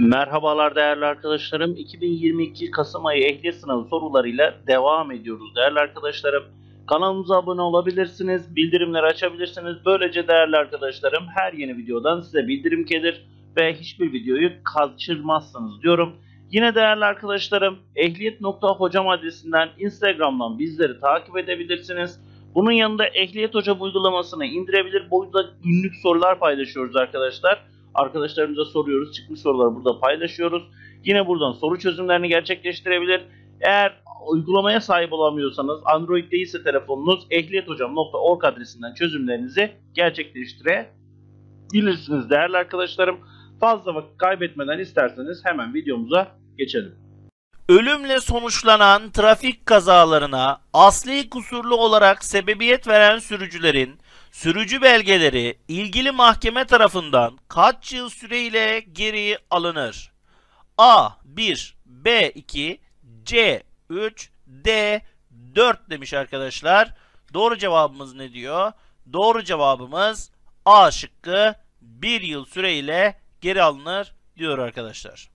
Merhabalar değerli arkadaşlarım. 2022 Kasım ayı ehliyet sınavı sorularıyla devam ediyoruz değerli arkadaşlarım. Kanalımıza abone olabilirsiniz, bildirimleri açabilirsiniz. Böylece değerli arkadaşlarım her yeni videodan size bildirim gelir ve hiçbir videoyu kaçırmazsınız diyorum. Yine değerli arkadaşlarım ehliyet.hocam adresinden Instagram'dan bizleri takip edebilirsiniz. Bunun yanında Ehliyet hoca uygulamasını indirebilir. Boyunda günlük sorular paylaşıyoruz arkadaşlar. Arkadaşlarımıza soruyoruz. Çıkmış soruları burada paylaşıyoruz. Yine buradan soru çözümlerini gerçekleştirebilir. Eğer uygulamaya sahip olamıyorsanız Android değilse telefonunuz ehliyyethocam.org adresinden çözümlerinizi gerçekleştirebilirsiniz değerli arkadaşlarım. Fazla vakit kaybetmeden isterseniz hemen videomuza geçelim. Ölümle sonuçlanan trafik kazalarına asli kusurlu olarak sebebiyet veren sürücülerin Sürücü belgeleri ilgili mahkeme tarafından kaç yıl süreyle geri alınır? A 1, B 2, C 3, D 4 demiş arkadaşlar. Doğru cevabımız ne diyor? Doğru cevabımız A şıkkı 1 yıl süreyle geri alınır diyor arkadaşlar.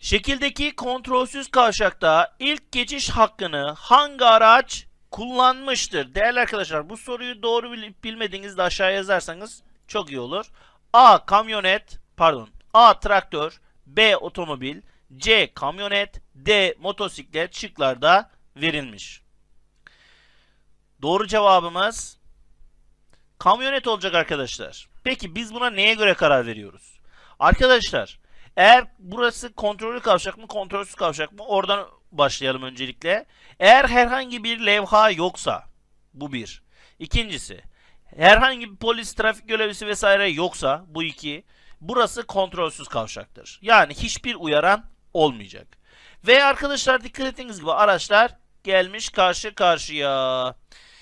Şekildeki kontrolsüz kavşakta ilk geçiş hakkını hangi araç kullanmıştır. Değerli arkadaşlar bu soruyu doğru bilip bilmediğinizde aşağı yazarsanız çok iyi olur. A kamyonet pardon A traktör B otomobil C kamyonet D motosiklet şıklarda verilmiş. Doğru cevabımız kamyonet olacak arkadaşlar. Peki biz buna neye göre karar veriyoruz? Arkadaşlar eğer burası kontrollü kavşak mı kontrolsüz kavşak mı oradan başlayalım öncelikle. Eğer herhangi bir levha yoksa bu bir. İkincisi herhangi bir polis, trafik görevlisi vesaire yoksa bu iki. Burası kontrolsüz kavşaktır. Yani hiçbir uyaran olmayacak. Ve arkadaşlar dikkat ettiğiniz gibi araçlar gelmiş karşı karşıya.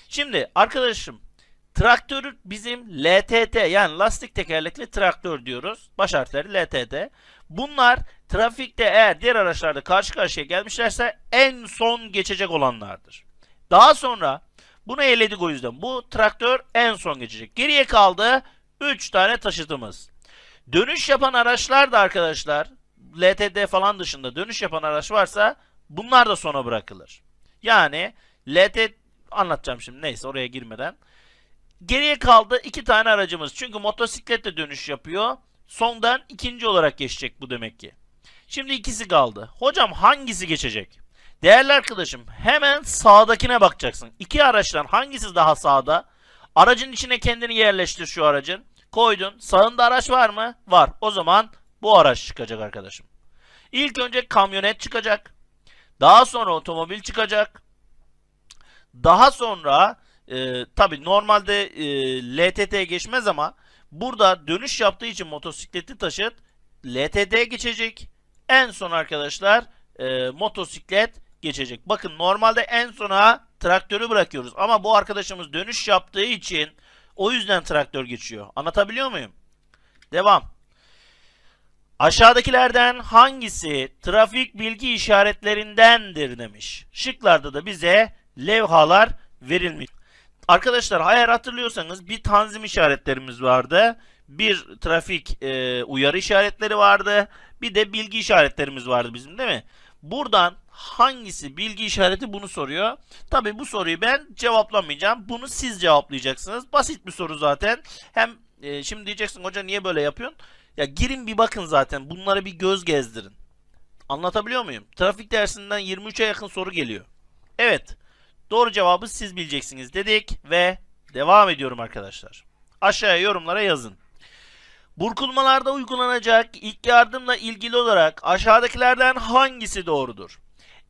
Şimdi arkadaşım traktörü bizim LTT yani lastik tekerlekli traktör diyoruz. Baş harfleri LTT. Bunlar trafikte eğer diğer araçlarda karşı karşıya gelmişlerse en son geçecek olanlardır. Daha sonra bunu eledik o yüzden. Bu traktör en son geçecek. Geriye kaldı 3 tane taşıtımız. Dönüş yapan araçlar da arkadaşlar LTD falan dışında dönüş yapan araç varsa bunlar da sona bırakılır. Yani LTD anlatacağım şimdi neyse oraya girmeden. Geriye kaldı iki tane aracımız. Çünkü motosiklet de dönüş yapıyor. Sondan ikinci olarak geçecek bu demek ki. Şimdi ikisi kaldı. Hocam hangisi geçecek? Değerli arkadaşım hemen sağdakine bakacaksın. İki araçtan hangisi daha sağda? Aracın içine kendini yerleştir şu aracın. Koydun. Sağında araç var mı? Var. O zaman bu araç çıkacak arkadaşım. İlk önce kamyonet çıkacak. Daha sonra otomobil çıkacak. Daha sonra e, tabi normalde e, LTT geçmez ama burada dönüş yaptığı için motosikleti taşıt LTT geçecek en son arkadaşlar e, motosiklet geçecek. Bakın normalde en sona traktörü bırakıyoruz ama bu arkadaşımız dönüş yaptığı için o yüzden traktör geçiyor. Anlatabiliyor muyum? Devam. Aşağıdakilerden hangisi trafik bilgi işaretlerindendir demiş. Şıklarda da bize levhalar verilmiş. Arkadaşlar eğer hatırlıyorsanız bir tanzim işaretlerimiz vardı bir trafik e, uyarı işaretleri vardı. Bir de bilgi işaretlerimiz vardı bizim değil mi? Buradan hangisi bilgi işareti bunu soruyor. Tabi bu soruyu ben cevaplamayacağım. Bunu siz cevaplayacaksınız. Basit bir soru zaten. Hem e, şimdi diyeceksin hoca niye böyle yapıyorsun? Ya girin bir bakın zaten. Bunlara bir göz gezdirin. Anlatabiliyor muyum? Trafik dersinden 23'e yakın soru geliyor. Evet. Doğru cevabı siz bileceksiniz dedik ve devam ediyorum arkadaşlar. Aşağıya yorumlara yazın. Burkulmalarda uygulanacak ilk yardımla ilgili olarak aşağıdakilerden hangisi doğrudur?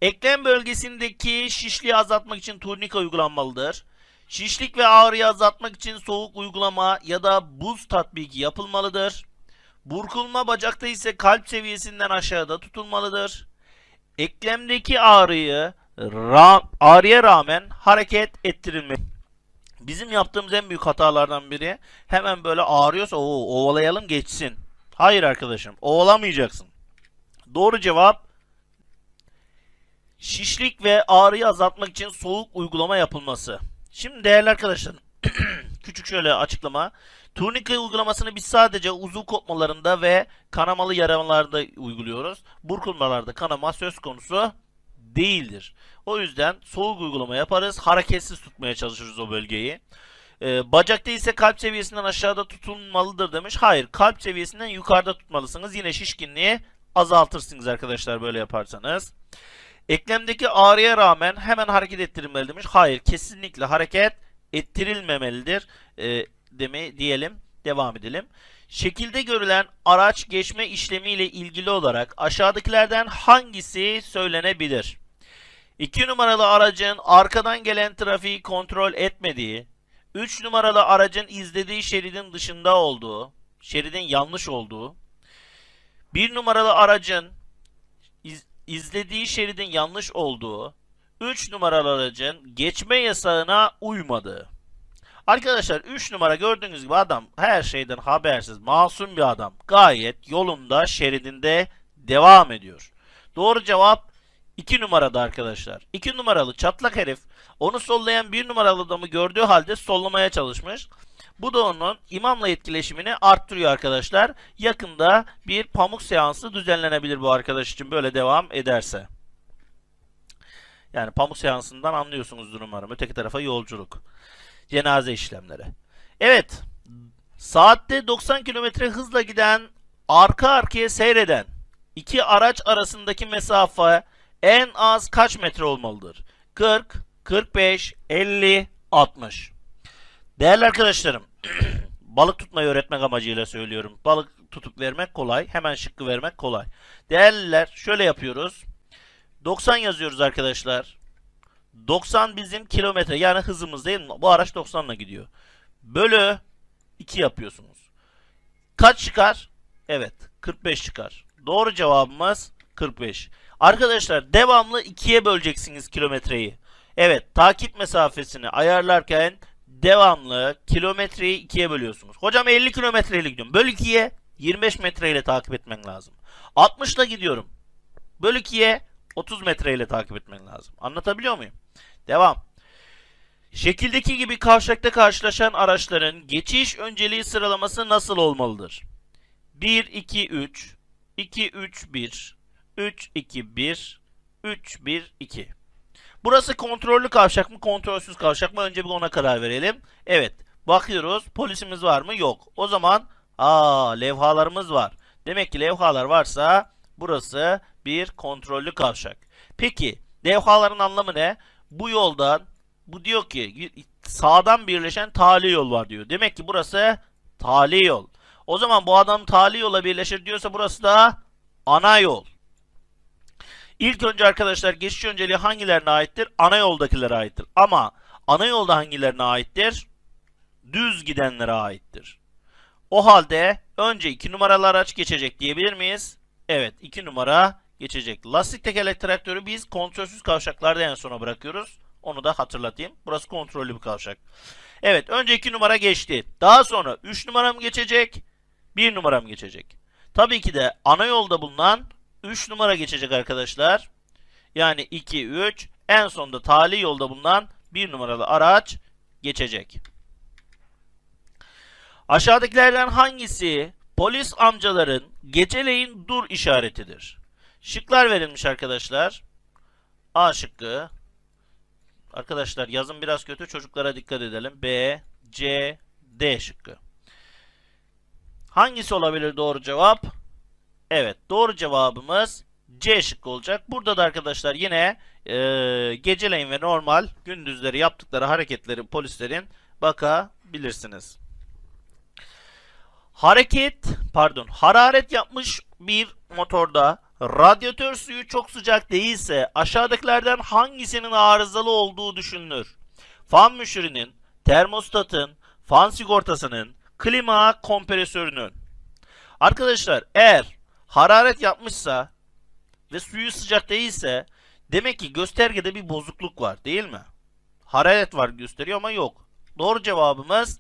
Eklem bölgesindeki şişliği azaltmak için turnika uygulanmalıdır. Şişlik ve ağrıyı azaltmak için soğuk uygulama ya da buz tatbiki yapılmalıdır. Burkulma bacakta ise kalp seviyesinden aşağıda tutulmalıdır. Eklemdeki ağrıyı ra ağrıya rağmen hareket ettirilmelidir. Bizim yaptığımız en büyük hatalardan biri hemen böyle ağrıyorsa o ovalayalım geçsin. Hayır arkadaşım ovalamayacaksın. Doğru cevap şişlik ve ağrıyı azaltmak için soğuk uygulama yapılması. Şimdi değerli arkadaşlarım küçük şöyle açıklama. Turnike uygulamasını biz sadece uzun kopmalarında ve kanamalı yaralarda uyguluyoruz. Burkulmalarda kanama söz konusu değildir. O yüzden soğuk uygulama yaparız. Hareketsiz tutmaya çalışırız o bölgeyi. Ee, bacakta ise kalp seviyesinden aşağıda tutulmalıdır demiş. Hayır kalp seviyesinden yukarıda tutmalısınız. Yine şişkinliği azaltırsınız arkadaşlar böyle yaparsanız. Eklemdeki ağrıya rağmen hemen hareket ettirilmeli demiş. Hayır kesinlikle hareket ettirilmemelidir e, deme, diyelim. Devam edelim. Şekilde görülen araç geçme işlemi ile ilgili olarak aşağıdakilerden hangisi söylenebilir? 2 numaralı aracın arkadan gelen trafiği kontrol etmediği, 3 numaralı aracın izlediği şeridin dışında olduğu, şeridin yanlış olduğu, 1 numaralı aracın iz, izlediği şeridin yanlış olduğu, 3 numaralı aracın geçme yasağına uymadığı. Arkadaşlar 3 numara gördüğünüz gibi adam her şeyden habersiz masum bir adam. Gayet yolunda şeridinde devam ediyor. Doğru cevap 2 numarada arkadaşlar. 2 numaralı çatlak herif onu sollayan 1 numaralı adamı gördüğü halde sollamaya çalışmış. Bu da onun imamla etkileşimini arttırıyor arkadaşlar. Yakında bir pamuk seansı düzenlenebilir bu arkadaş için böyle devam ederse. Yani pamuk seansından anlıyorsunuzdur umarım. Öteki tarafa yolculuk. Cenaze işlemleri. Evet. Saatte 90 km hızla giden, arka arkaya seyreden iki araç arasındaki mesafeye en az kaç metre olmalıdır? 40, 45, 50, 60. Değerli arkadaşlarım, balık tutmayı öğretmek amacıyla söylüyorum. Balık tutup vermek kolay, hemen şıkkı vermek kolay. Değerliler, şöyle yapıyoruz. 90 yazıyoruz arkadaşlar. 90 bizim kilometre yani hızımız değil mi? Bu araç 90 ile gidiyor. Bölü 2 yapıyorsunuz. Kaç çıkar? Evet 45 çıkar. Doğru cevabımız 45. Arkadaşlar devamlı ikiye böleceksiniz kilometreyi. Evet takip mesafesini ayarlarken devamlı kilometreyi ikiye bölüyorsunuz. Hocam 50 kilometreyle gidiyorum. Böl ikiye 25 metreyle takip etmen lazım. 60 ile gidiyorum. Böl ikiye 30 metreyle takip etmen lazım. Anlatabiliyor muyum? Devam. Şekildeki gibi kavşakta karşılaşan araçların geçiş önceliği sıralaması nasıl olmalıdır? 1, 2, 3, 2, 3, 1, 3, 2, 1, 3, 1, 2. Burası kontrollü kavşak mı, kontrolsüz kavşak mı? Önce bir ona karar verelim. Evet, bakıyoruz. Polisimiz var mı? Yok. O zaman, aa levhalarımız var. Demek ki levhalar varsa burası bir kontrollü kavşak. Peki, levhaların anlamı ne? Bu yoldan, bu diyor ki sağdan birleşen tali yol var diyor. Demek ki burası tali yol. O zaman bu adam tali yola birleşir diyorsa burası da ana yol. İlk önce arkadaşlar geçiş önceliği hangilerine aittir? Ana yoldakilere aittir. Ama ana yolda hangilerine aittir? Düz gidenlere aittir. O halde önce 2 numaralı araç geçecek diyebilir miyiz? Evet 2 numara geçecek. Lastik tekerlek traktörü biz kontrolsüz kavşaklarda en sona bırakıyoruz. Onu da hatırlatayım. Burası kontrollü bir kavşak. Evet önce 2 numara geçti. Daha sonra 3 numaram geçecek. 1 numaram geçecek. Tabii ki de ana yolda bulunan 3 numara geçecek arkadaşlar. Yani 2, 3. En sonda tali yolda bulunan 1 numaralı araç geçecek. Aşağıdakilerden hangisi polis amcaların geceleyin dur işaretidir? Şıklar verilmiş arkadaşlar. A şıkkı. Arkadaşlar yazın biraz kötü çocuklara dikkat edelim. B, C, D şıkkı. Hangisi olabilir doğru cevap? Evet doğru cevabımız C şıkkı olacak. Burada da arkadaşlar yine e, geceleyin ve normal gündüzleri yaptıkları hareketleri polislerin bakabilirsiniz. Hareket pardon hararet yapmış bir motorda radyatör suyu çok sıcak değilse aşağıdakilerden hangisinin arızalı olduğu düşünülür? Fan müşürünün, termostatın, fan sigortasının, klima kompresörünün. Arkadaşlar eğer hararet yapmışsa ve suyu sıcak değilse demek ki göstergede bir bozukluk var değil mi? Hararet var gösteriyor ama yok. Doğru cevabımız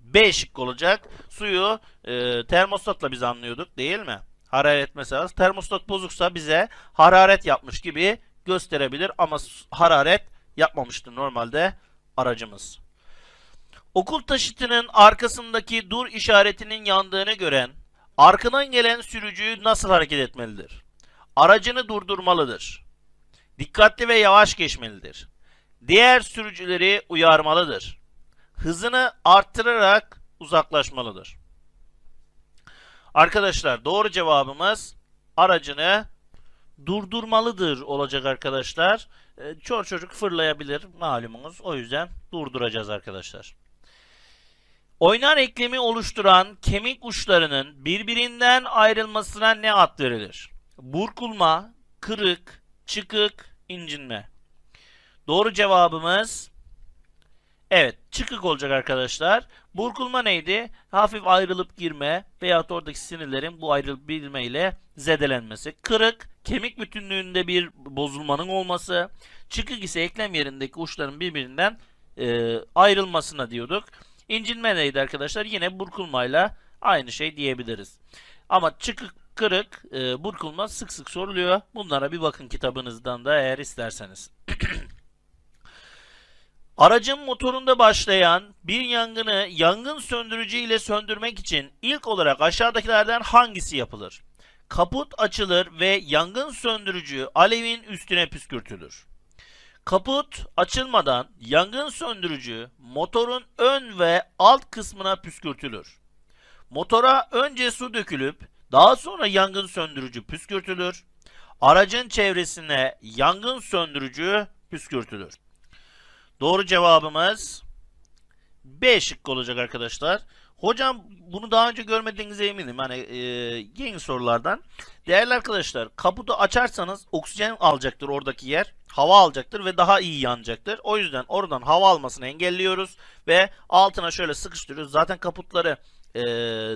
B şık olacak. Suyu e, termostatla biz anlıyorduk değil mi? Hararet mesela termostat bozuksa bize hararet yapmış gibi gösterebilir ama hararet yapmamıştı normalde aracımız. Okul taşıtının arkasındaki dur işaretinin yandığını gören Arkadan gelen sürücüyü nasıl hareket etmelidir? Aracını durdurmalıdır. Dikkatli ve yavaş geçmelidir. Diğer sürücüleri uyarmalıdır. Hızını arttırarak uzaklaşmalıdır. Arkadaşlar doğru cevabımız aracını durdurmalıdır olacak arkadaşlar. Ee, çor çocuk fırlayabilir malumunuz. O yüzden durduracağız arkadaşlar. Oynar eklemi oluşturan kemik uçlarının birbirinden ayrılmasına ne ad verilir? Burkulma, kırık, çıkık, incinme. Doğru cevabımız evet çıkık olacak arkadaşlar. Burkulma neydi? Hafif ayrılıp girme veya oradaki sinirlerin bu ayrılıp bilmeyle zedelenmesi. Kırık, kemik bütünlüğünde bir bozulmanın olması. Çıkık ise eklem yerindeki uçların birbirinden e, ayrılmasına diyorduk. İncinme neydi arkadaşlar? Yine burkulmayla aynı şey diyebiliriz. Ama çıkık kırık, e, burkulma sık sık soruluyor. Bunlara bir bakın kitabınızdan da eğer isterseniz. Aracın motorunda başlayan bir yangını yangın söndürücü ile söndürmek için ilk olarak aşağıdakilerden hangisi yapılır? Kaput açılır ve yangın söndürücü alevin üstüne püskürtülür. Kaput açılmadan yangın söndürücü motorun ön ve alt kısmına püskürtülür. Motora önce su dökülüp daha sonra yangın söndürücü püskürtülür. Aracın çevresine yangın söndürücü püskürtülür. Doğru cevabımız B şıkkı olacak arkadaşlar. Hocam bunu daha önce görmediğinize eminim. Hani e, yeni sorulardan. Değerli arkadaşlar kaputu açarsanız oksijen alacaktır oradaki yer. Hava alacaktır ve daha iyi yanacaktır. O yüzden oradan hava almasını engelliyoruz ve altına şöyle sıkıştırıyoruz. Zaten kaputları e,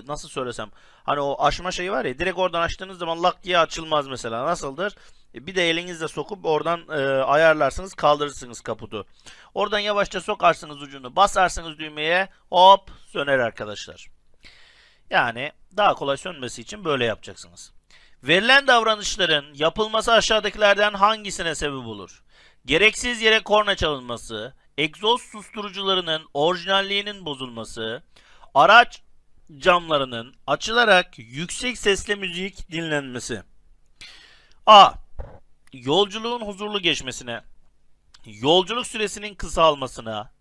nasıl söylesem hani o açma şeyi var ya direkt oradan açtığınız zaman lak diye açılmaz mesela nasıldır? E, bir de elinizle sokup oradan e, ayarlarsınız kaldırırsınız kaputu. Oradan yavaşça sokarsınız ucunu basarsınız düğmeye hop söner arkadaşlar. Yani daha kolay sönmesi için böyle yapacaksınız. Verilen davranışların yapılması aşağıdakilerden hangisine sebep olur? Gereksiz yere korna çalınması, egzoz susturucularının orijinalliğinin bozulması, araç camlarının açılarak yüksek sesle müzik dinlenmesi. A. Yolculuğun huzurlu geçmesine, yolculuk süresinin kısalmasına,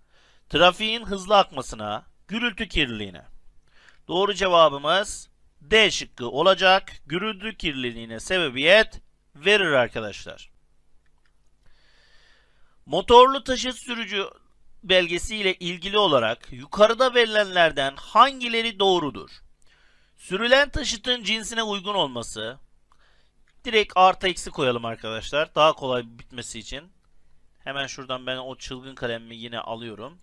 trafiğin hızlı akmasına, gürültü kirliliğine. Doğru cevabımız D şıkkı olacak. Gürültü kirliliğine sebebiyet verir arkadaşlar. Motorlu taşıt sürücü belgesiyle ilgili olarak yukarıda verilenlerden hangileri doğrudur? Sürülen taşıtın cinsine uygun olması. Direkt artı eksi koyalım arkadaşlar. Daha kolay bitmesi için. Hemen şuradan ben o çılgın kalemimi yine alıyorum.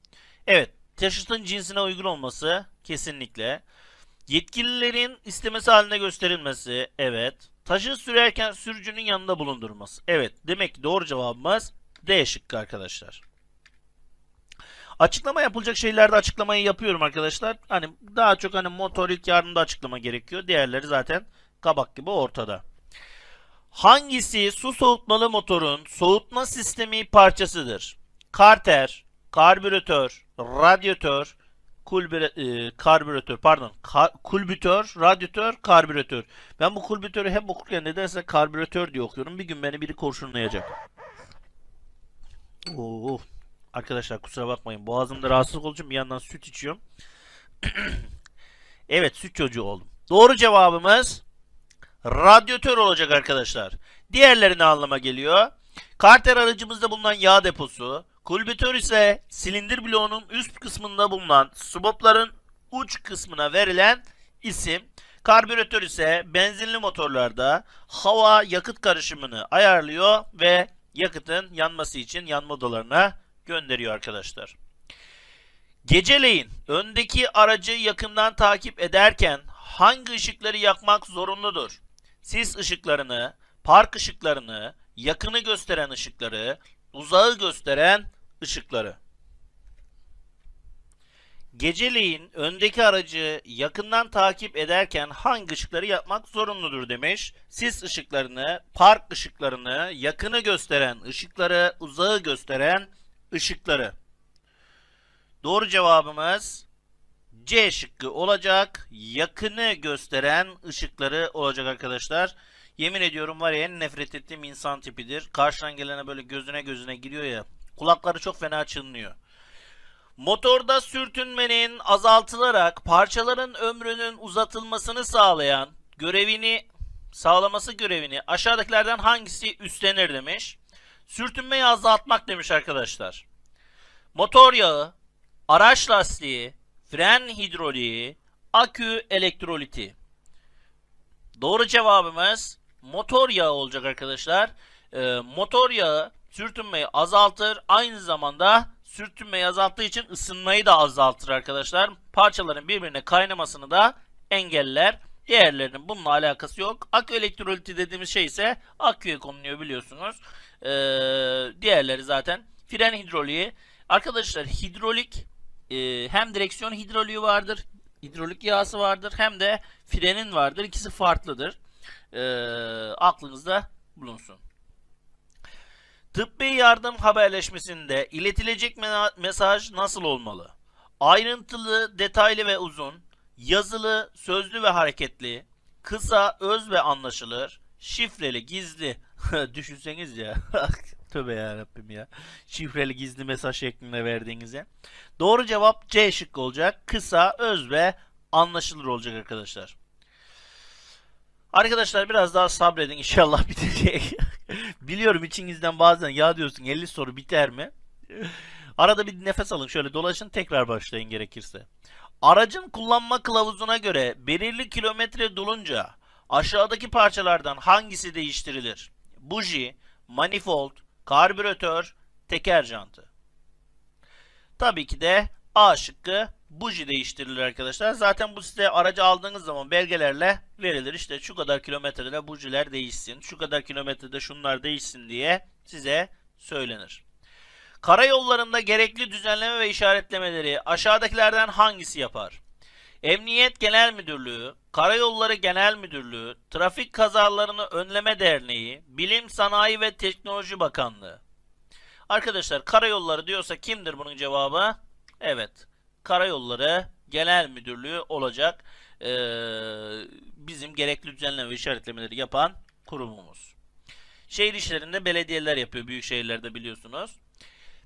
Evet. Taşıtın cinsine uygun olması kesinlikle. Yetkililerin istemesi halinde gösterilmesi. Evet. Taşıt sürerken sürücünün yanında bulundurması. Evet. Demek ki doğru cevabımız D şıkkı arkadaşlar. Açıklama yapılacak şeylerde açıklamayı yapıyorum arkadaşlar. Hani daha çok hani motorik yardımda açıklama gerekiyor. Diğerleri zaten kabak gibi ortada. Hangisi su soğutmalı motorun soğutma sistemi parçasıdır? Karter, karbüratör, radyatör, kulbire, e, karbüratör pardon kar, kulbütör, radyatör, karbüratör. Ben bu kulbütörü hep okurken nedense karbüratör diye okuyorum. Bir gün beni biri kurşunlayacak. Oo. Arkadaşlar kusura bakmayın. Boğazımda rahatsızlık olacağım. Bir yandan süt içiyorum. evet süt çocuğu oldum. Doğru cevabımız radyatör olacak arkadaşlar. Diğerleri ne anlama geliyor? Karter aracımızda bulunan yağ deposu, kulbitör ise silindir bloğunun üst kısmında bulunan subopların uç kısmına verilen isim. Karbüratör ise benzinli motorlarda hava yakıt karışımını ayarlıyor ve yakıtın yanması için yanma odalarına gönderiyor arkadaşlar. Geceleyin öndeki aracı yakından takip ederken hangi ışıkları yakmak zorunludur? Sis ışıklarını, park ışıklarını, yakını gösteren ışıkları, uzağı gösteren ışıkları. Geceleyin öndeki aracı yakından takip ederken hangi ışıkları yapmak zorunludur demiş. Sis ışıklarını, park ışıklarını, yakını gösteren ışıkları, uzağı gösteren ışıkları. Doğru cevabımız C şıkkı olacak. Yakını gösteren ışıkları olacak arkadaşlar. Yemin ediyorum var ya en nefret ettiğim insan tipidir. Karşıdan gelene böyle gözüne gözüne giriyor ya. Kulakları çok fena çınlıyor. Motorda sürtünmenin azaltılarak parçaların ömrünün uzatılmasını sağlayan görevini sağlaması görevini aşağıdakilerden hangisi üstlenir demiş. Sürtünmeyi azaltmak demiş arkadaşlar. Motor yağı, araç lastiği, fren hidroliği, akü elektroliti. Doğru cevabımız motor yağı olacak arkadaşlar. Ee, motor yağı sürtünmeyi azaltır. Aynı zamanda sürtünmeyi azalttığı için ısınmayı da azaltır arkadaşlar. Parçaların birbirine kaynamasını da engeller. Diğerlerinin bununla alakası yok. Akü elektroliti dediğimiz şey ise aküye konuluyor biliyorsunuz. Ee, diğerleri zaten fren hidroliği. Arkadaşlar hidrolik e, hem direksiyon hidroliği vardır, hidrolik yağısı vardır hem de frenin vardır. İkisi farklıdır. E, aklınızda bulunsun. Tıbbi yardım haberleşmesinde iletilecek mesaj nasıl olmalı? Ayrıntılı, detaylı ve uzun, yazılı, sözlü ve hareketli, kısa, öz ve anlaşılır, şifreli gizli düşünseniz ya tövbe ya Rabbim ya şifreli gizli mesaj şeklinde verdiğinize doğru cevap C şıkkı olacak kısa öz ve anlaşılır olacak arkadaşlar arkadaşlar biraz daha sabredin inşallah bitecek biliyorum içinizden bazen ya diyorsun 50 soru biter mi arada bir nefes alın şöyle dolaşın tekrar başlayın gerekirse aracın kullanma kılavuzuna göre belirli kilometre dolunca Aşağıdaki parçalardan hangisi değiştirilir? Buji, manifold, karbüratör, teker jantı. Tabii ki de A şıkkı buji değiştirilir arkadaşlar. Zaten bu size aracı aldığınız zaman belgelerle verilir. İşte şu kadar kilometrede bujiler değişsin, şu kadar kilometrede şunlar değişsin diye size söylenir. Karayollarında gerekli düzenleme ve işaretlemeleri aşağıdakilerden hangisi yapar? Emniyet Genel Müdürlüğü, Karayolları Genel Müdürlüğü, Trafik Kazalarını Önleme Derneği, Bilim, Sanayi ve Teknoloji Bakanlığı. Arkadaşlar karayolları diyorsa kimdir bunun cevabı? Evet. Karayolları Genel Müdürlüğü olacak. Ee, bizim gerekli düzenleme ve işaretlemeleri yapan kurumumuz. Şehir işlerinde belediyeler yapıyor. Büyük şehirlerde biliyorsunuz.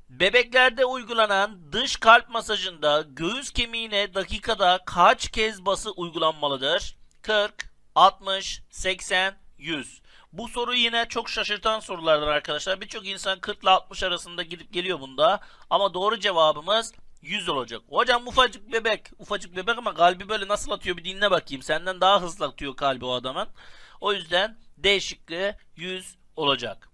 Bebeklerde uygulanan dış kalp masajında göğüs kemiğine dakikada kaç kez bası uygulanmalıdır? 40, 60, 80, 100. Bu soru yine çok şaşırtan sorulardır arkadaşlar. Birçok insan 40 ile 60 arasında gidip geliyor bunda. Ama doğru cevabımız 100 olacak. Hocam ufacık bebek. Ufacık bebek ama kalbi böyle nasıl atıyor bir dinle bakayım. Senden daha hızlı atıyor kalbi o adamın. O yüzden D şıkkı 100 olacak.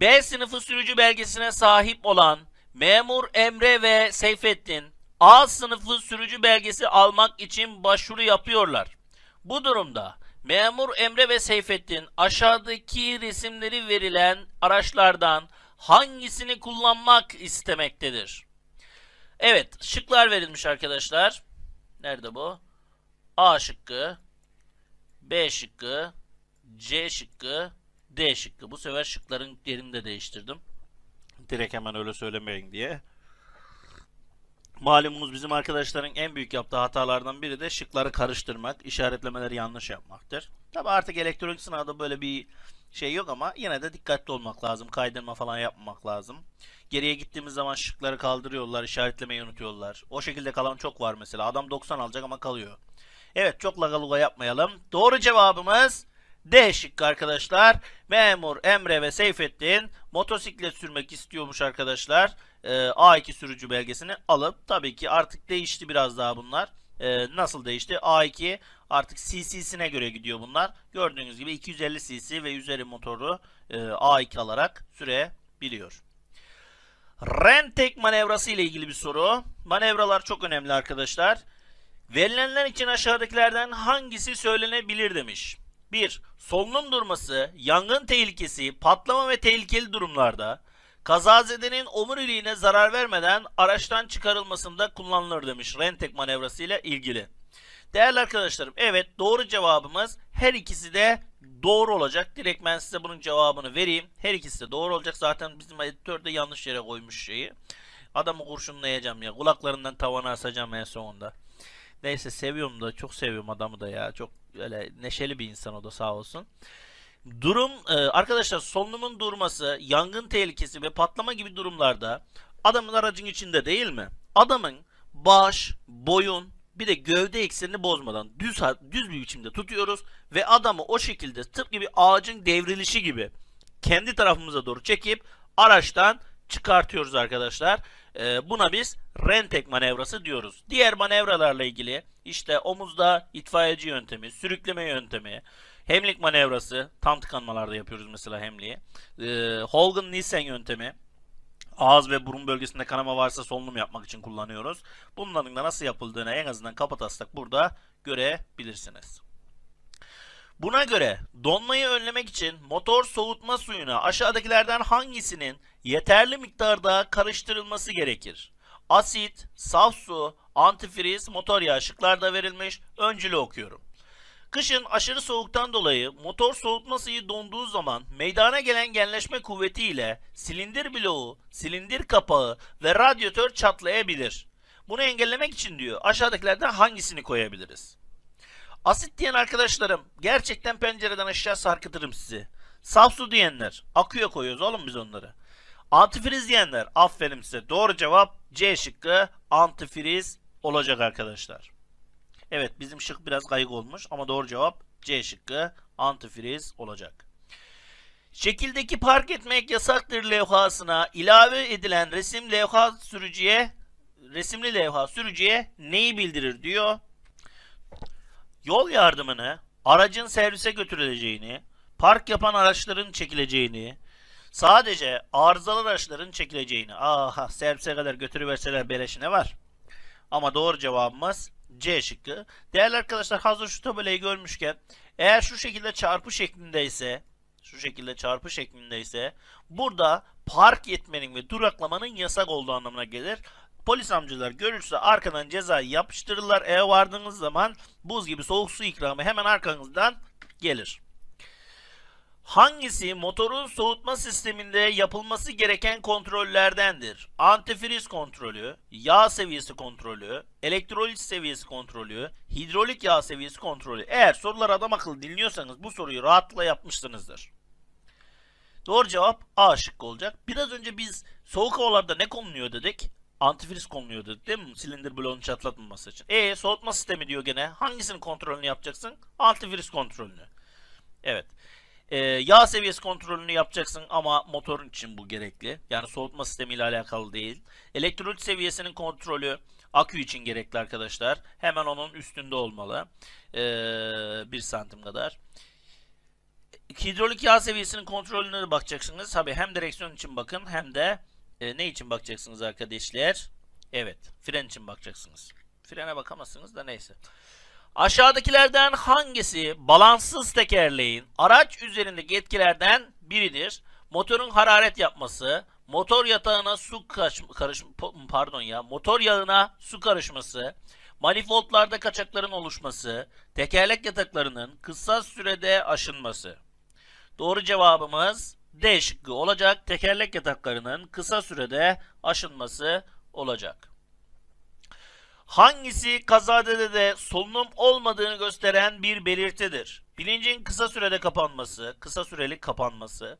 B sınıfı sürücü belgesine sahip olan memur Emre ve Seyfettin A sınıfı sürücü belgesi almak için başvuru yapıyorlar. Bu durumda memur Emre ve Seyfettin aşağıdaki resimleri verilen araçlardan hangisini kullanmak istemektedir? Evet şıklar verilmiş arkadaşlar. Nerede bu? A şıkkı, B şıkkı, C şıkkı, D şıkkı. Bu sefer şıkların yerini de değiştirdim. Direkt hemen öyle söylemeyin diye. Malumunuz bizim arkadaşların en büyük yaptığı hatalardan biri de şıkları karıştırmak, işaretlemeleri yanlış yapmaktır. Tabi artık elektronik sınavda böyle bir şey yok ama yine de dikkatli olmak lazım. Kaydırma falan yapmamak lazım. Geriye gittiğimiz zaman şıkları kaldırıyorlar, işaretlemeyi unutuyorlar. O şekilde kalan çok var mesela. Adam 90 alacak ama kalıyor. Evet çok lagaluga yapmayalım. Doğru cevabımız D şıkkı arkadaşlar. Memur Emre ve Seyfettin motosiklet sürmek istiyormuş arkadaşlar. Ee, A2 sürücü belgesini alıp tabii ki artık değişti biraz daha bunlar. Ee, nasıl değişti? A2 artık CC'sine göre gidiyor bunlar. Gördüğünüz gibi 250 CC ve üzeri motoru e, A2 alarak sürebiliyor. Rentek manevrası ile ilgili bir soru. Manevralar çok önemli arkadaşlar. Verilenler için aşağıdakilerden hangisi söylenebilir demiş. 1. Solunum durması, yangın tehlikesi, patlama ve tehlikeli durumlarda kazazedenin omuriliğine zarar vermeden araçtan çıkarılmasında kullanılır demiş Rentek manevrasıyla ilgili. Değerli arkadaşlarım evet doğru cevabımız her ikisi de doğru olacak. Direkt ben size bunun cevabını vereyim. Her ikisi de doğru olacak. Zaten bizim editör de yanlış yere koymuş şeyi. Adamı kurşunlayacağım ya. Kulaklarından tavana asacağım en sonunda. Neyse seviyorum da çok seviyorum adamı da ya. Çok öyle neşeli bir insan o da sağ olsun. Durum e, arkadaşlar solunumun durması, yangın tehlikesi ve patlama gibi durumlarda adamın aracın içinde değil mi? Adamın baş, boyun, bir de gövde eksenini bozmadan düz düz bir biçimde tutuyoruz ve adamı o şekilde tıpkı bir ağacın devrilişi gibi kendi tarafımıza doğru çekip araçtan çıkartıyoruz arkadaşlar. Ee, buna biz rentek manevrası diyoruz. Diğer manevralarla ilgili işte omuzda itfaiyeci yöntemi, sürükleme yöntemi, hemlik manevrası, tam tıkanmalarda yapıyoruz mesela hemliği, e, Holgen-Nielsen yöntemi, ağız ve burun bölgesinde kanama varsa solunum yapmak için kullanıyoruz. Bunların da nasıl yapıldığını en azından kapatastak burada görebilirsiniz. Buna göre donmayı önlemek için motor soğutma suyuna aşağıdakilerden hangisinin yeterli miktarda karıştırılması gerekir? Asit, saf su, antifriz, motor yağı şıklarda verilmiş. Öncülü okuyorum. Kışın aşırı soğuktan dolayı motor soğutma suyu donduğu zaman meydana gelen genleşme kuvvetiyle silindir bloğu, silindir kapağı ve radyatör çatlayabilir. Bunu engellemek için diyor aşağıdakilerden hangisini koyabiliriz? Asit diyen arkadaşlarım gerçekten pencereden aşağı sarkıtırım sizi. Saf su diyenler akıyor koyuyoruz oğlum biz onları. Antifriz diyenler aferin size doğru cevap C şıkkı antifriz olacak arkadaşlar. Evet bizim şık biraz kayık olmuş ama doğru cevap C şıkkı antifriz olacak. Şekildeki park etmek yasaktır levhasına ilave edilen resim levha sürücüye resimli levha sürücüye neyi bildirir diyor yol yardımını, aracın servise götürüleceğini, park yapan araçların çekileceğini, sadece arızalı araçların çekileceğini. Aha servise kadar götürüverseler beleşine var. Ama doğru cevabımız C şıkkı. Değerli arkadaşlar hazır şu tabelayı görmüşken eğer şu şekilde çarpı şeklinde ise, şu şekilde çarpı şeklinde ise, burada park etmenin ve duraklamanın yasak olduğu anlamına gelir polis amcalar görürse arkadan cezayı yapıştırırlar. Eve vardığınız zaman buz gibi soğuk su ikramı hemen arkanızdan gelir. Hangisi motorun soğutma sisteminde yapılması gereken kontrollerdendir? Antifriz kontrolü, yağ seviyesi kontrolü, elektrolit seviyesi kontrolü, hidrolik yağ seviyesi kontrolü. Eğer sorular adam akıllı dinliyorsanız bu soruyu rahatla yapmışsınızdır. Doğru cevap A şıkkı olacak. Biraz önce biz soğuk havalarda ne konuluyor dedik antifriz konuluyordu değil mi? Silindir bloğunu çatlatmaması için. E soğutma sistemi diyor gene. Hangisinin kontrolünü yapacaksın? Antifriz kontrolünü. Evet. E, yağ seviyesi kontrolünü yapacaksın ama motorun için bu gerekli. Yani soğutma sistemiyle alakalı değil. Elektrolit seviyesinin kontrolü akü için gerekli arkadaşlar. Hemen onun üstünde olmalı. E, ee, 1 santim kadar. Hidrolik yağ seviyesinin kontrolüne de bakacaksınız. Tabii hem direksiyon için bakın hem de e, ne için bakacaksınız arkadaşlar? Evet. Fren için bakacaksınız. Frene bakamazsınız da neyse. Aşağıdakilerden hangisi balanssız tekerleğin araç üzerindeki etkilerden biridir? Motorun hararet yapması, motor yatağına su karış, karış pardon ya, motor yağına su karışması, manifoldlarda kaçakların oluşması, tekerlek yataklarının kısa sürede aşınması. Doğru cevabımız D şıkkı olacak. Tekerlek yataklarının kısa sürede aşınması olacak. Hangisi kazadede de solunum olmadığını gösteren bir belirtidir? Bilincin kısa sürede kapanması, kısa süreli kapanması,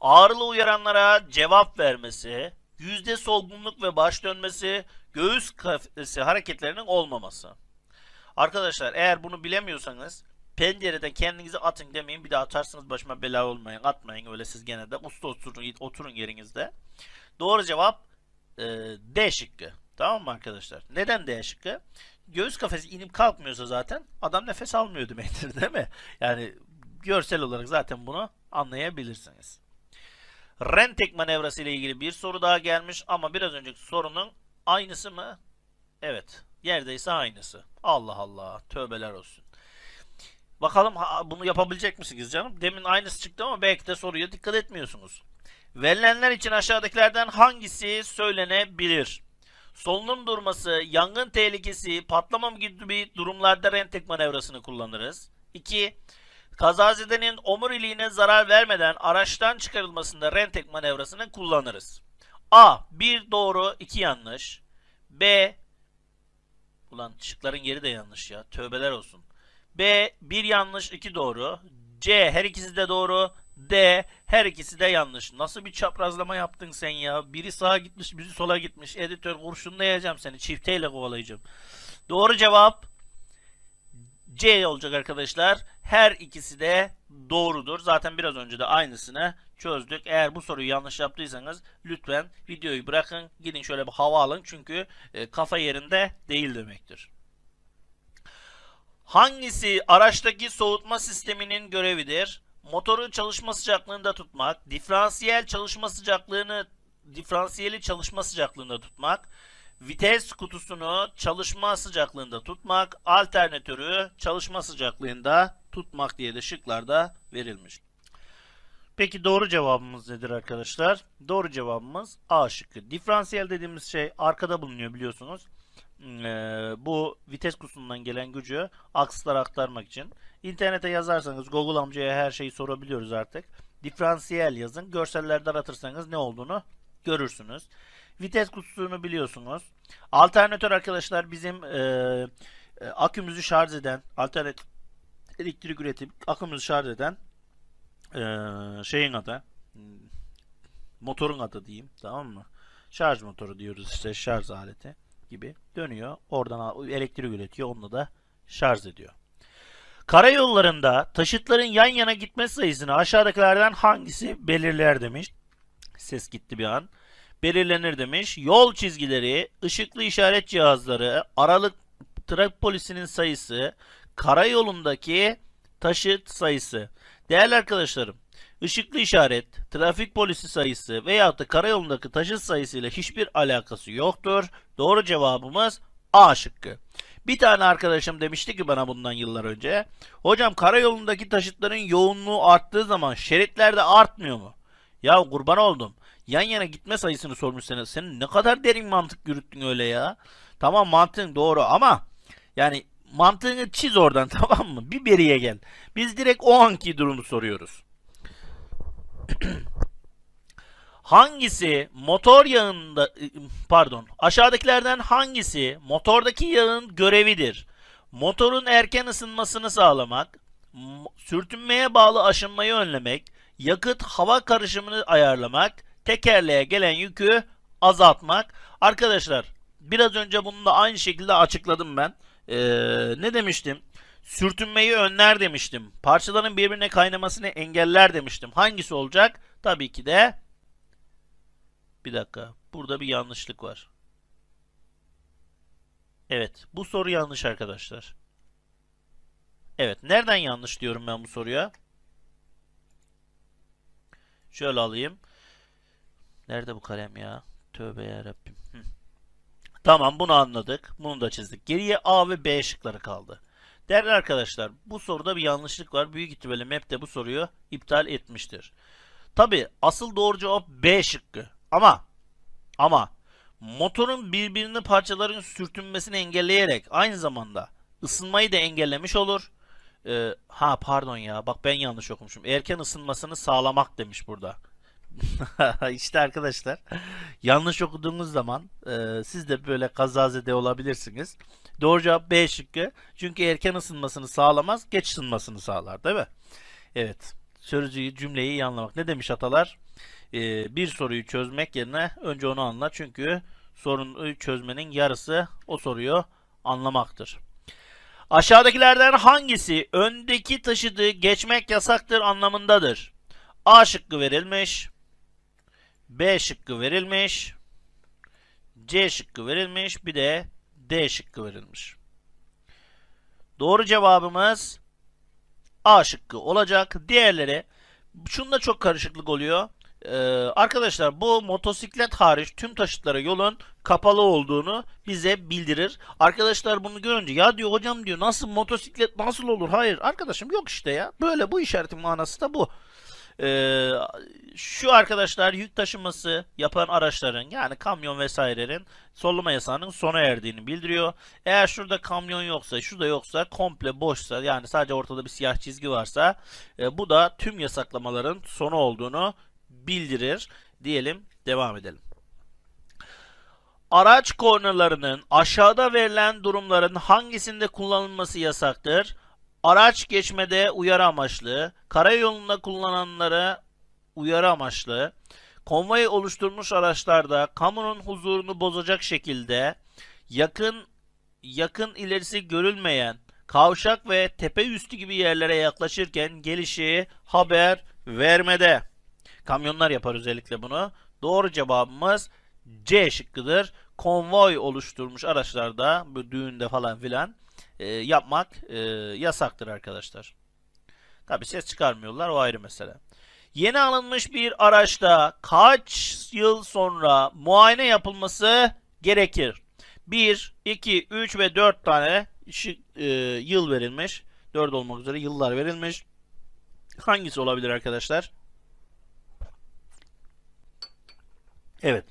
ağrılı uyaranlara cevap vermesi, yüzde solgunluk ve baş dönmesi, göğüs kafesi hareketlerinin olmaması. Arkadaşlar eğer bunu bilemiyorsanız Pencereden kendinizi atın demeyin. Bir daha atarsınız başıma bela olmayın. Atmayın öyle siz gene de. Usta oturun, oturun yerinizde. Doğru cevap e, D şıkkı. Tamam mı arkadaşlar? Neden D şıkkı? Göğüs kafesi inip kalkmıyorsa zaten adam nefes almıyor demektir değil mi? Yani görsel olarak zaten bunu anlayabilirsiniz. Rentek manevrası ile ilgili bir soru daha gelmiş ama biraz önceki sorunun aynısı mı? Evet. Yerdeyse aynısı. Allah Allah. Tövbeler olsun. Bakalım ha, bunu yapabilecek misiniz canım? Demin aynısı çıktı ama belki de soruya dikkat etmiyorsunuz. Verilenler için aşağıdakilerden hangisi söylenebilir? Solunum durması, yangın tehlikesi, patlamam gibi durumlarda rentek manevrasını kullanırız. 2. Kazazedenin omuriliğine zarar vermeden araçtan çıkarılmasında rentek manevrasını kullanırız. A. 1 doğru 2 yanlış. B. Ulan şıkların yeri de yanlış ya. Tövbeler olsun. B bir yanlış iki doğru. C her ikisi de doğru. D her ikisi de yanlış. Nasıl bir çaprazlama yaptın sen ya? Biri sağa gitmiş, biri sola gitmiş. Editör kurşunlayacağım seni. Çifteyle kovalayacağım. Doğru cevap C olacak arkadaşlar. Her ikisi de doğrudur. Zaten biraz önce de aynısını çözdük. Eğer bu soruyu yanlış yaptıysanız lütfen videoyu bırakın. Gidin şöyle bir hava alın. Çünkü e, kafa yerinde değil demektir. Hangisi araçtaki soğutma sisteminin görevidir? Motoru çalışma sıcaklığında tutmak, diferansiyel çalışma sıcaklığını diferansiyeli çalışma sıcaklığında tutmak, vites kutusunu çalışma sıcaklığında tutmak, alternatörü çalışma sıcaklığında tutmak diye de şıklarda verilmiş. Peki doğru cevabımız nedir arkadaşlar? Doğru cevabımız A şıkkı. Diferansiyel dediğimiz şey arkada bulunuyor biliyorsunuz e, bu vites kutusundan gelen gücü akslara aktarmak için. İnternete yazarsanız Google amcaya her şeyi sorabiliyoruz artık. Diferansiyel yazın. Görsellerde aratırsanız ne olduğunu görürsünüz. Vites kutusunu biliyorsunuz. Alternatör arkadaşlar bizim e, akümüzü şarj eden, alternatif elektrik üretip akümüzü şarj eden e, şeyin adı motorun adı diyeyim tamam mı? Şarj motoru diyoruz işte şarj aleti gibi dönüyor. Oradan elektrik üretiyor. Onunla da şarj ediyor. Karayollarında taşıtların yan yana gitme sayısını aşağıdakilerden hangisi belirler demiş. Ses gitti bir an. Belirlenir demiş. Yol çizgileri, ışıklı işaret cihazları, aralık trafik polisinin sayısı, karayolundaki taşıt sayısı. Değerli arkadaşlarım ışıklı işaret, trafik polisi sayısı veyahut da karayolundaki taşıt sayısı ile hiçbir alakası yoktur. Doğru cevabımız A şıkkı. Bir tane arkadaşım demişti ki bana bundan yıllar önce. Hocam karayolundaki taşıtların yoğunluğu arttığı zaman şeritlerde artmıyor mu? Ya kurban oldum. Yan yana gitme sayısını sormuş sana. Senin ne kadar derin mantık yürüttün öyle ya. Tamam mantığın doğru ama yani mantığını çiz oradan tamam mı? Bir beriye gel. Biz direkt o anki durumu soruyoruz hangisi motor yağında ıı, ıı, pardon aşağıdakilerden hangisi motordaki yağın görevidir? Motorun erken ısınmasını sağlamak, sürtünmeye bağlı aşınmayı önlemek, yakıt hava karışımını ayarlamak, tekerleğe gelen yükü azaltmak. Arkadaşlar biraz önce bunu da aynı şekilde açıkladım ben. Ee, ne demiştim? Sürtünmeyi önler demiştim. Parçaların birbirine kaynamasını engeller demiştim. Hangisi olacak? Tabii ki de bir dakika. Burada bir yanlışlık var. Evet. Bu soru yanlış arkadaşlar. Evet. Nereden yanlış diyorum ben bu soruya? Şöyle alayım. Nerede bu kalem ya? Tövbe yarabbim. Hı. Tamam bunu anladık. Bunu da çizdik. Geriye A ve B şıkları kaldı. Değerli arkadaşlar bu soruda bir yanlışlık var. Büyük ihtimalle map de bu soruyu iptal etmiştir. Tabi asıl doğru cevap B şıkkı. Ama ama motorun birbirini parçaların sürtünmesini engelleyerek aynı zamanda ısınmayı da engellemiş olur. Ee, ha pardon ya bak ben yanlış okumuşum. Erken ısınmasını sağlamak demiş burada. İşte arkadaşlar yanlış okuduğunuz zaman e, siz de böyle kazazede olabilirsiniz. Doğru cevap B şıkkı. Çünkü erken ısınmasını sağlamaz, geç ısınmasını sağlar değil mi? Evet. Sözcüğü, cümleyi iyi anlamak. Ne demiş atalar? E, bir soruyu çözmek yerine önce onu anla. Çünkü sorunu çözmenin yarısı o soruyu anlamaktır. Aşağıdakilerden hangisi öndeki taşıdığı geçmek yasaktır anlamındadır? A şıkkı verilmiş. B şıkkı verilmiş. C şıkkı verilmiş. Bir de D şıkkı verilmiş. Doğru cevabımız A şıkkı olacak. Diğerleri şunda çok karışıklık oluyor. Ee, arkadaşlar bu motosiklet hariç tüm taşıtlara yolun kapalı olduğunu bize bildirir. Arkadaşlar bunu görünce ya diyor hocam diyor nasıl motosiklet nasıl olur? Hayır arkadaşım yok işte ya. Böyle bu işaretin manası da bu. Ee, şu arkadaşlar yük taşıması yapan araçların yani kamyon vesairelerin sollama yasağının sona erdiğini bildiriyor. Eğer şurada kamyon yoksa, şurada yoksa, komple boşsa yani sadece ortada bir siyah çizgi varsa e, bu da tüm yasaklamaların sonu olduğunu bildirir diyelim. Devam edelim. Araç kornalarının aşağıda verilen durumların hangisinde kullanılması yasaktır? Araç geçmede uyarı amaçlı, karayolunda kullananlara uyarı amaçlı, konvoy oluşturmuş araçlarda kamunun huzurunu bozacak şekilde yakın yakın ilerisi görülmeyen kavşak ve tepe üstü gibi yerlere yaklaşırken gelişi haber vermede. Kamyonlar yapar özellikle bunu. Doğru cevabımız C şıkkıdır. Konvoy oluşturmuş araçlarda bu düğünde falan filan e, yapmak e, yasaktır arkadaşlar. Tabi ses çıkarmıyorlar o ayrı mesele. Yeni alınmış bir araçta kaç yıl sonra muayene yapılması gerekir? 1, 2, 3 ve 4 tane şık, e, yıl verilmiş. 4 olmak üzere yıllar verilmiş. Hangisi olabilir arkadaşlar? Evet.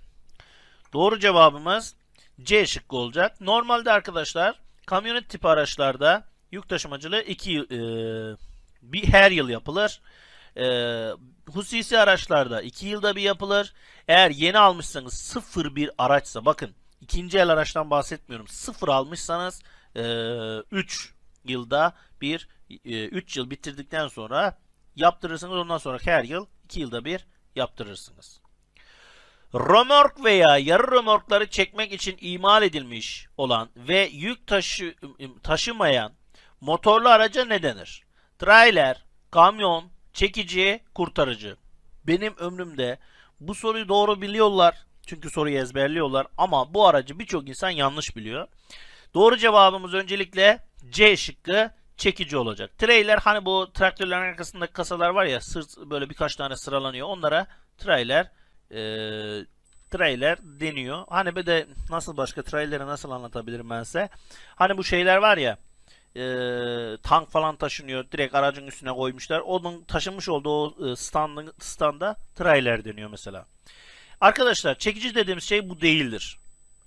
Doğru cevabımız C şıkkı olacak. Normalde arkadaşlar Kamyonet tipi araçlarda yük taşımacılığı iki, e, bir her yıl yapılır. E, hususi araçlarda 2 yılda bir yapılır. Eğer yeni almışsanız sıfır bir araçsa bakın ikinci el araçtan bahsetmiyorum. Sıfır almışsanız 3 e, yılda bir 3 e, yıl bitirdikten sonra yaptırırsınız. Ondan sonra her yıl 2 yılda bir yaptırırsınız. Römork veya yarı römorkları çekmek için imal edilmiş olan ve yük taşı, taşımayan motorlu araca ne denir? Trailer, kamyon, çekici, kurtarıcı. Benim ömrümde bu soruyu doğru biliyorlar. Çünkü soruyu ezberliyorlar ama bu aracı birçok insan yanlış biliyor. Doğru cevabımız öncelikle C şıkkı çekici olacak. Trailer hani bu traktörlerin arkasında kasalar var ya sırt böyle birkaç tane sıralanıyor. Onlara trailer e, trailer deniyor. Hani bir de nasıl başka trailer'ı nasıl anlatabilirim ben size. Hani bu şeyler var ya e, tank falan taşınıyor. Direkt aracın üstüne koymuşlar. Onun taşınmış olduğu o e, standın, standa trailer deniyor mesela. Arkadaşlar çekici dediğimiz şey bu değildir.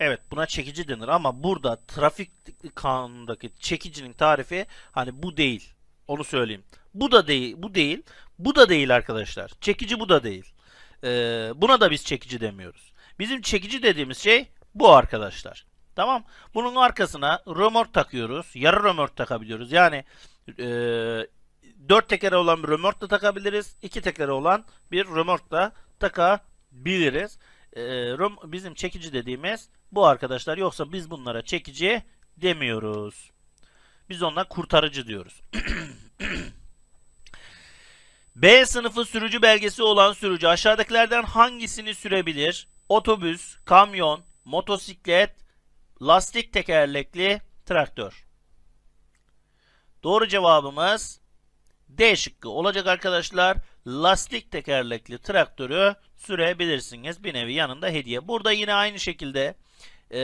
Evet buna çekici denir ama burada trafik kanunundaki çekicinin tarifi hani bu değil. Onu söyleyeyim. Bu da değil, bu değil. Bu da değil arkadaşlar. Çekici bu da değil. E, buna da biz çekici demiyoruz. Bizim çekici dediğimiz şey bu arkadaşlar. Tamam. Bunun arkasına römork takıyoruz. Yarı römork takabiliyoruz. Yani e, 4 tekere olan bir römork da takabiliriz. 2 tekere olan bir römork da takabiliriz. E, bizim çekici dediğimiz bu arkadaşlar. Yoksa biz bunlara çekici demiyoruz. Biz onlara kurtarıcı diyoruz. B sınıfı sürücü belgesi olan sürücü aşağıdakilerden hangisini sürebilir? Otobüs, kamyon, motosiklet, lastik tekerlekli traktör. Doğru cevabımız D şıkkı olacak arkadaşlar. Lastik tekerlekli traktörü sürebilirsiniz. Bir nevi yanında hediye. Burada yine aynı şekilde e,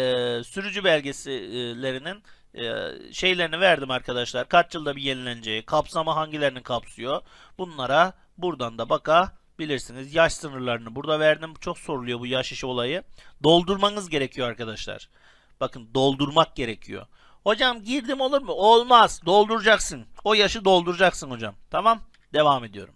sürücü belgelerinin e, şeylerini verdim arkadaşlar. Kaç yılda bir yenileneceği, kapsama hangilerini kapsıyor. Bunlara buradan da bakabilirsiniz. Yaş sınırlarını burada verdim. Çok soruluyor bu yaş işi olayı. Doldurmanız gerekiyor arkadaşlar. Bakın doldurmak gerekiyor. Hocam girdim olur mu? Olmaz. Dolduracaksın. O yaşı dolduracaksın hocam. Tamam. Devam ediyorum.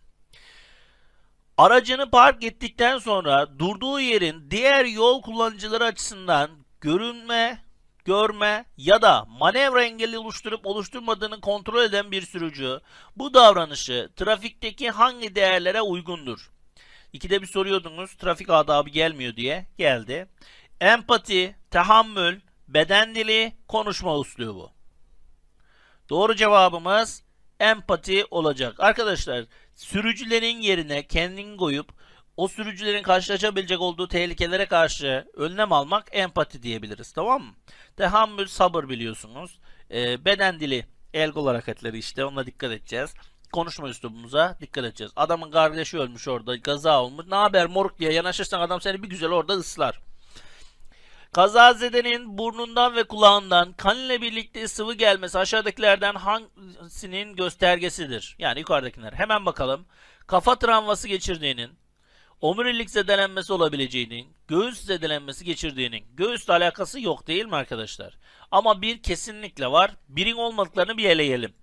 Aracını park ettikten sonra durduğu yerin diğer yol kullanıcıları açısından görünme görme ya da manevra engeli oluşturup oluşturmadığını kontrol eden bir sürücü bu davranışı trafikteki hangi değerlere uygundur? İkide bir soruyordunuz trafik adabı gelmiyor diye geldi. Empati, tahammül, beden dili, konuşma üslubu. Doğru cevabımız empati olacak. Arkadaşlar sürücülerin yerine kendini koyup o sürücülerin karşılaşabilecek olduğu tehlikelere karşı önlem almak empati diyebiliriz tamam mı? Tahammül sabır biliyorsunuz. E, beden dili el kol hareketleri işte ona dikkat edeceğiz. Konuşma üslubumuza dikkat edeceğiz. Adamın kardeşi ölmüş orada kaza olmuş. Ne haber moruk diye yanaşırsan adam seni bir güzel orada ıslar. Kazazedenin burnundan ve kulağından kan ile birlikte sıvı gelmesi aşağıdakilerden hangisinin göstergesidir? Yani yukarıdakiler. Hemen bakalım. Kafa travması geçirdiğinin, omurilik zedelenmesi olabileceğinin, göğüs zedelenmesi geçirdiğinin, göğüsle alakası yok değil mi arkadaşlar? Ama bir kesinlikle var. Birin olmadıklarını bir eleyelim.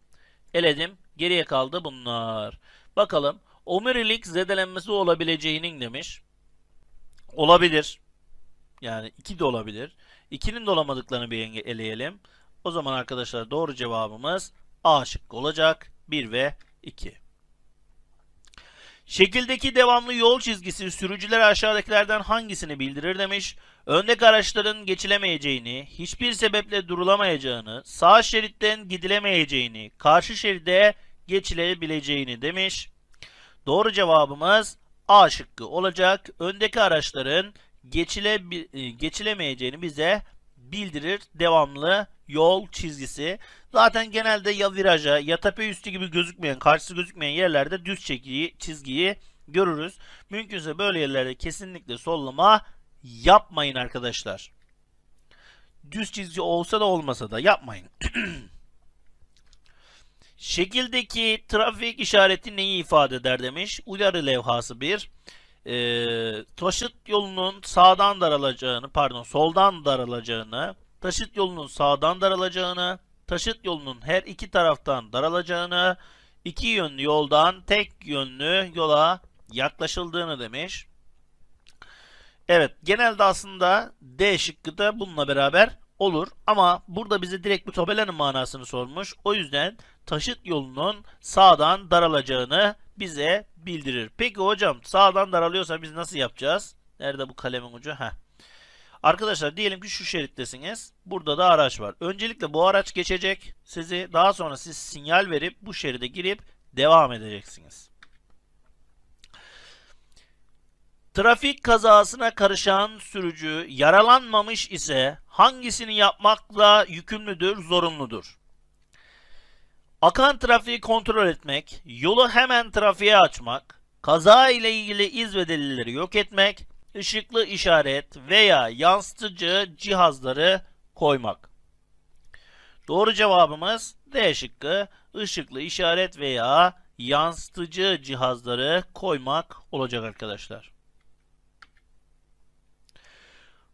Eledim. Geriye kaldı bunlar. Bakalım. Omurilik zedelenmesi olabileceğinin demiş. Olabilir. Yani iki de olabilir. 2'nin de olamadıklarını bir eleyelim. O zaman arkadaşlar doğru cevabımız A şıkkı olacak. 1 ve 2. Şekildeki devamlı yol çizgisi sürücüler aşağıdakilerden hangisini bildirir demiş. Öndeki araçların geçilemeyeceğini, hiçbir sebeple durulamayacağını, sağ şeritten gidilemeyeceğini, karşı şeride geçilebileceğini demiş. Doğru cevabımız A şıkkı olacak. Öndeki araçların geçile, e, geçilemeyeceğini bize bildirir devamlı yol çizgisi. Zaten genelde ya viraja ya tepe üstü gibi gözükmeyen, karşısı gözükmeyen yerlerde düz çekiyi, çizgiyi görürüz. Mümkünse böyle yerlerde kesinlikle sollama yapmayın arkadaşlar. Düz çizgi olsa da olmasa da yapmayın. Şekildeki trafik işareti neyi ifade eder demiş. Uyarı levhası bir Ee, taşıt yolunun sağdan daralacağını, pardon soldan daralacağını, taşıt yolunun sağdan daralacağını, taşıt yolunun her iki taraftan daralacağını, iki yönlü yoldan tek yönlü yola yaklaşıldığını demiş. Evet genelde aslında D şıkkı da bununla beraber olur ama burada bize direkt bu tabelanın manasını sormuş. O yüzden taşıt yolunun sağdan daralacağını bize bildirir. Peki hocam sağdan daralıyorsa biz nasıl yapacağız? Nerede bu kalemin ucu? Heh. Arkadaşlar diyelim ki şu şerittesiniz. Burada da araç var. Öncelikle bu araç geçecek sizi. Daha sonra siz sinyal verip bu şeride girip devam edeceksiniz. Trafik kazasına karışan sürücü yaralanmamış ise hangisini yapmakla yükümlüdür, zorunludur? Akan trafiği kontrol etmek, yolu hemen trafiğe açmak, kaza ile ilgili iz ve delilleri yok etmek, ışıklı işaret veya yansıtıcı cihazları koymak. Doğru cevabımız D şıkkı ışıklı işaret veya yansıtıcı cihazları koymak olacak arkadaşlar.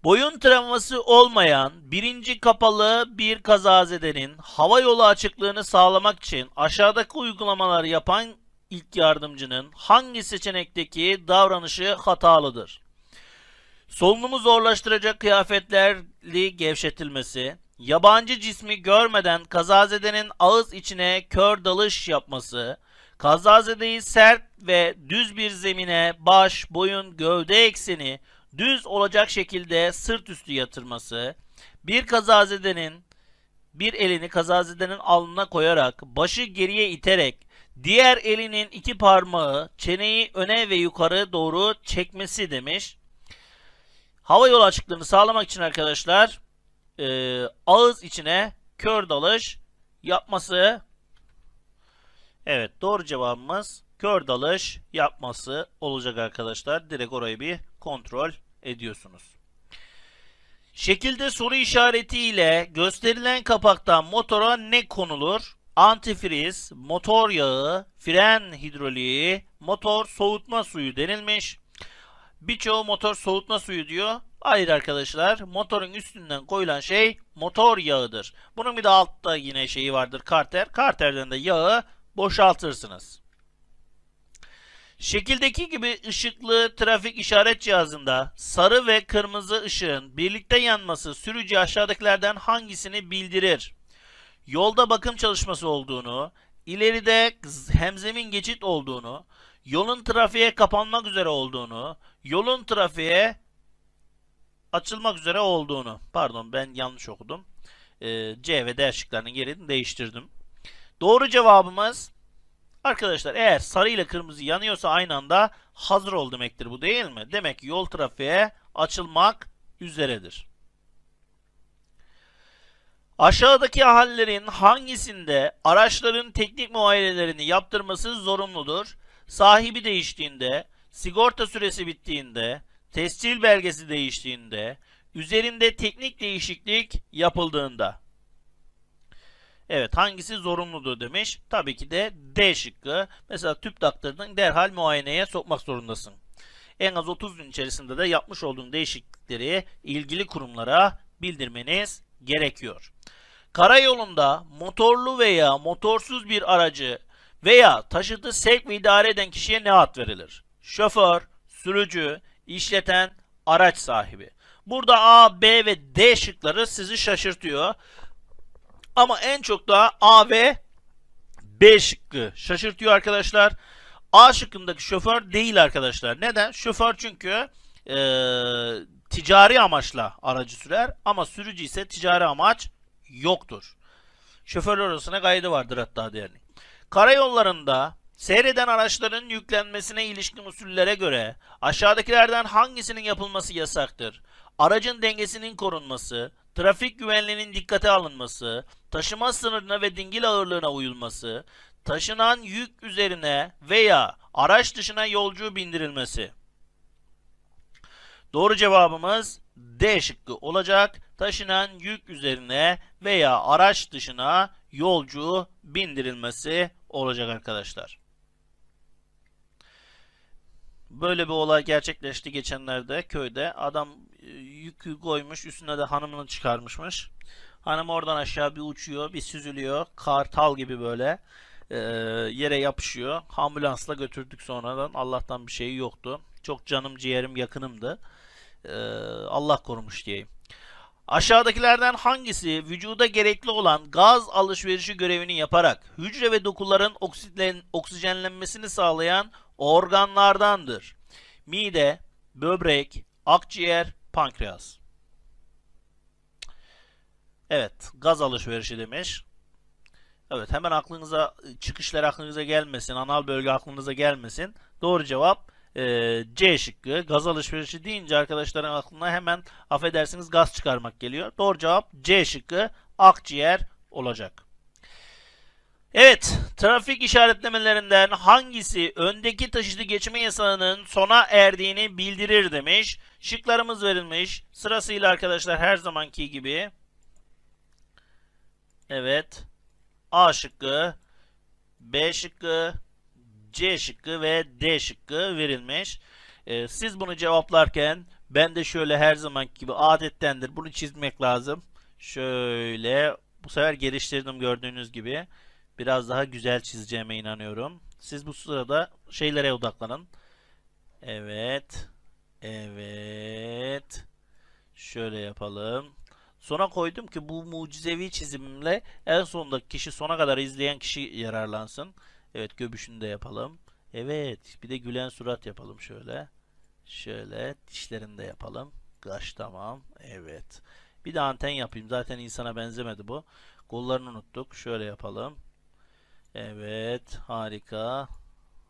Boyun travması olmayan birinci kapalı bir kazazedenin hava yolu açıklığını sağlamak için aşağıdaki uygulamaları yapan ilk yardımcının hangi seçenekteki davranışı hatalıdır? Solunumu zorlaştıracak kıyafetlerli gevşetilmesi, yabancı cismi görmeden kazazedenin ağız içine kör dalış yapması, kazazedeyi sert ve düz bir zemine baş, boyun, gövde ekseni düz olacak şekilde sırt üstü yatırması, bir kazazedenin bir elini kazazedenin alnına koyarak, başı geriye iterek, diğer elinin iki parmağı çeneyi öne ve yukarı doğru çekmesi demiş. Hava yolu açıklığını sağlamak için arkadaşlar e, ağız içine kör dalış yapması. Evet doğru cevabımız kör dalış yapması olacak arkadaşlar. Direkt orayı bir kontrol ediyorsunuz. Şekilde soru işareti ile gösterilen kapaktan motora ne konulur? Antifriz, motor yağı, fren hidroliği, motor soğutma suyu denilmiş. Birçoğu motor soğutma suyu diyor. Hayır arkadaşlar motorun üstünden koyulan şey motor yağıdır. Bunun bir de altta yine şeyi vardır karter. Karterden de yağı boşaltırsınız. Şekildeki gibi ışıklı trafik işaret cihazında sarı ve kırmızı ışığın birlikte yanması sürücü aşağıdakilerden hangisini bildirir? Yolda bakım çalışması olduğunu, ileride hemzemin geçit olduğunu, yolun trafiğe kapanmak üzere olduğunu, yolun trafiğe açılmak üzere olduğunu. Pardon ben yanlış okudum. Ee, C ve D şıklarının yerini değiştirdim. Doğru cevabımız arkadaşlar eğer sarı ile kırmızı yanıyorsa aynı anda hazır ol demektir bu değil mi? Demek ki yol trafiğe açılmak üzeredir. Aşağıdaki hallerin hangisinde araçların teknik muayenelerini yaptırması zorunludur? sahibi değiştiğinde, sigorta süresi bittiğinde, tescil belgesi değiştiğinde, üzerinde teknik değişiklik yapıldığında. Evet hangisi zorunludur demiş. Tabii ki de D şıkkı. Mesela tüp daktırının derhal muayeneye sokmak zorundasın. En az 30 gün içerisinde de yapmış olduğun değişiklikleri ilgili kurumlara bildirmeniz gerekiyor. Karayolunda motorlu veya motorsuz bir aracı veya taşıdığı sevk ve idare eden kişiye ne ad verilir? Şoför, sürücü, işleten, araç sahibi. Burada A, B ve D şıkları sizi şaşırtıyor. Ama en çok da A ve B şıkkı şaşırtıyor arkadaşlar. A şıkkındaki şoför değil arkadaşlar. Neden? Şoför çünkü e, ticari amaçla aracı sürer ama sürücü ise ticari amaç yoktur. Şoförler arasına kaydı vardır hatta diğerinin. Karayollarında seyreden araçların yüklenmesine ilişkin usullere göre aşağıdakilerden hangisinin yapılması yasaktır? Aracın dengesinin korunması, trafik güvenliğinin dikkate alınması, taşıma sınırına ve dingil ağırlığına uyulması, taşınan yük üzerine veya araç dışına yolcu bindirilmesi. Doğru cevabımız D şıkkı olacak. Taşınan yük üzerine veya araç dışına yolcu bindirilmesi olacak arkadaşlar. Böyle bir olay gerçekleşti geçenlerde köyde. Adam e, yükü koymuş üstüne de hanımını çıkarmışmış. Hanım oradan aşağı bir uçuyor bir süzülüyor. Kartal gibi böyle e, yere yapışıyor. Ambulansla götürdük sonradan. Allah'tan bir şeyi yoktu. Çok canım ciğerim yakınımdı. E, Allah korumuş diyeyim. Aşağıdakilerden hangisi vücuda gerekli olan gaz alışverişi görevini yaparak hücre ve dokuların oksijenlenmesini sağlayan organlardandır? Mide, böbrek, akciğer, pankreas. Evet, gaz alışverişi demiş. Evet, hemen aklınıza çıkışlar aklınıza gelmesin, anal bölge aklınıza gelmesin. Doğru cevap ee, C şıkkı. Gaz alışverişi deyince arkadaşların aklına hemen affedersiniz gaz çıkarmak geliyor. Doğru cevap C şıkkı akciğer olacak. Evet, trafik işaretlemelerinden hangisi öndeki taşıtı geçme yasağının sona erdiğini bildirir demiş. Şıklarımız verilmiş. Sırasıyla arkadaşlar her zamanki gibi. Evet. A şıkkı, B şıkkı, C şıkkı ve D şıkkı verilmiş. E, siz bunu cevaplarken ben de şöyle her zamanki gibi adettendir bunu çizmek lazım. Şöyle bu sefer geliştirdim gördüğünüz gibi. Biraz daha güzel çizeceğime inanıyorum. Siz bu sırada şeylere odaklanın. Evet. Evet. Şöyle yapalım. Sona koydum ki bu mucizevi çizimle en sondaki kişi sona kadar izleyen kişi yararlansın. Evet göbüşünü de yapalım. Evet bir de gülen surat yapalım şöyle. Şöyle dişlerini de yapalım. Kaş tamam. Evet. Bir de anten yapayım. Zaten insana benzemedi bu. Kollarını unuttuk. Şöyle yapalım. Evet. Harika.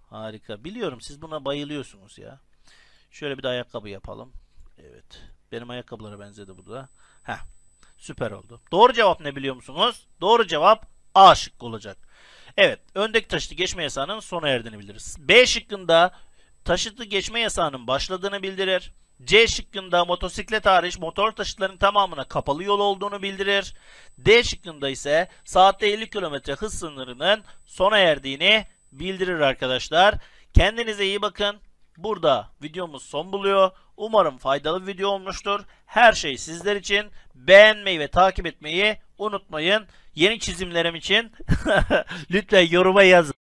Harika. Biliyorum siz buna bayılıyorsunuz ya. Şöyle bir de ayakkabı yapalım. Evet. Benim ayakkabılara benzedi bu da. Heh. Süper oldu. Doğru cevap ne biliyor musunuz? Doğru cevap A şıkkı olacak. Evet, öndeki taşıtı geçme yasağının sona erdiğini bildiririz. B şıkkında taşıtı geçme yasağının başladığını bildirir. C şıkkında motosiklet hariç motor taşıtlarının tamamına kapalı yol olduğunu bildirir. D şıkkında ise saatte 50 km hız sınırının sona erdiğini bildirir arkadaşlar. Kendinize iyi bakın. Burada videomuz son buluyor. Umarım faydalı bir video olmuştur. Her şey sizler için. Beğenmeyi ve takip etmeyi unutmayın. Yeni çizimlerim için lütfen yoruma yazın.